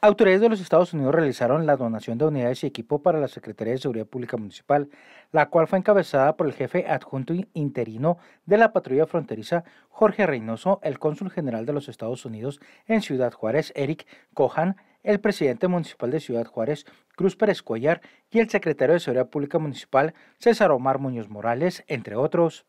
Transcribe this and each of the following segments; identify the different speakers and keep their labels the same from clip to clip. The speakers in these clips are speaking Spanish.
Speaker 1: Autoridades de los Estados Unidos realizaron la donación de unidades y equipo para la Secretaría de Seguridad Pública Municipal, la cual fue encabezada por el jefe adjunto interino de la patrulla fronteriza, Jorge Reynoso, el cónsul general de los Estados Unidos en Ciudad Juárez, Eric Cohan, el presidente municipal de Ciudad Juárez, Cruz Pérez Cuellar, y el secretario de Seguridad Pública Municipal, César Omar Muñoz Morales, entre otros.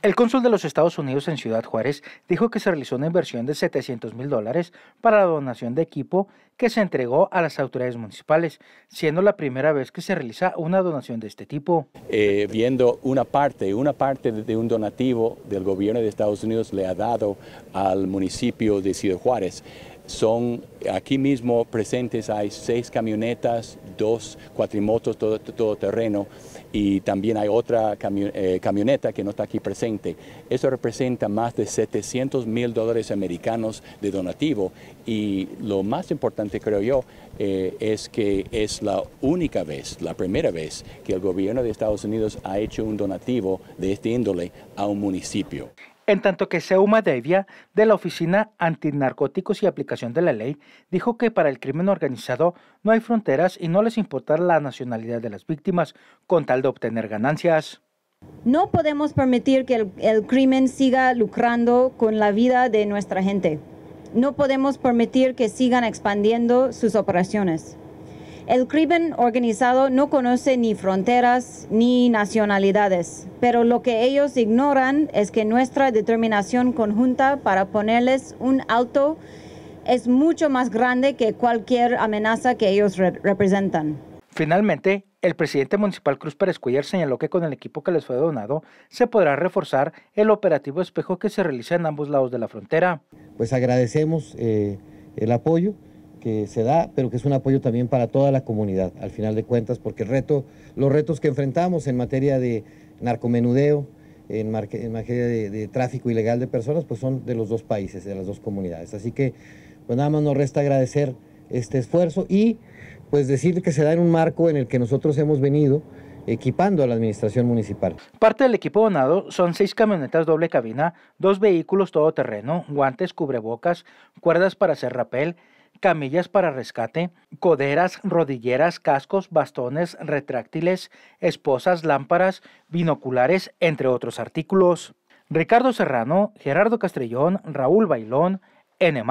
Speaker 1: El cónsul de los Estados Unidos en Ciudad Juárez dijo que se realizó una inversión de 700 mil dólares para la donación de equipo que se entregó a las autoridades municipales, siendo la primera vez que se realiza una donación de este
Speaker 2: tipo. Eh, viendo una parte, una parte de un donativo del gobierno de Estados Unidos le ha dado al municipio de Ciudad Juárez son aquí mismo presentes, hay seis camionetas, dos cuatrimotos todo, terreno y también hay otra eh, camioneta que no está aquí presente. Eso representa más de 700 mil dólares americanos de donativo y lo más importante creo yo eh, es que es la única vez, la primera vez que el gobierno de Estados Unidos ha hecho un donativo de este índole a un municipio.
Speaker 1: En tanto que Seuma Devia, de la Oficina Antinarcóticos y Aplicación de la Ley, dijo que para el crimen organizado no hay fronteras y no les importa la nacionalidad de las víctimas con tal de obtener ganancias.
Speaker 3: No podemos permitir que el, el crimen siga lucrando con la vida de nuestra gente. No podemos permitir que sigan expandiendo sus operaciones. El crimen organizado no conoce ni fronteras ni nacionalidades, pero lo que ellos ignoran es que nuestra determinación conjunta para ponerles un alto es mucho más grande que cualquier amenaza que ellos representan.
Speaker 1: Finalmente, el presidente municipal Cruz Pérez Cuellar señaló que con el equipo que les fue donado se podrá reforzar el operativo espejo que se realiza en ambos lados de la frontera.
Speaker 4: Pues agradecemos eh, el apoyo que se da, pero que es un apoyo también para toda la comunidad, al final de cuentas, porque el reto, los retos que enfrentamos en materia de narcomenudeo, en, en materia de, de, tráfico ilegal de personas, pues son de los dos países, de las dos comunidades. Así que, pues nada más nos resta agradecer este esfuerzo y pues decir que se da en un marco en el que nosotros hemos venido equipando a la administración municipal.
Speaker 1: Parte del equipo donado son seis camionetas doble cabina, dos vehículos todoterreno, guantes, cubrebocas, cuerdas para hacer rapel, camillas para rescate, coderas, rodilleras, cascos, bastones, retráctiles, esposas, lámparas, binoculares, entre otros artículos. Ricardo Serrano, Gerardo Castrellón, Raúl Bailón, N.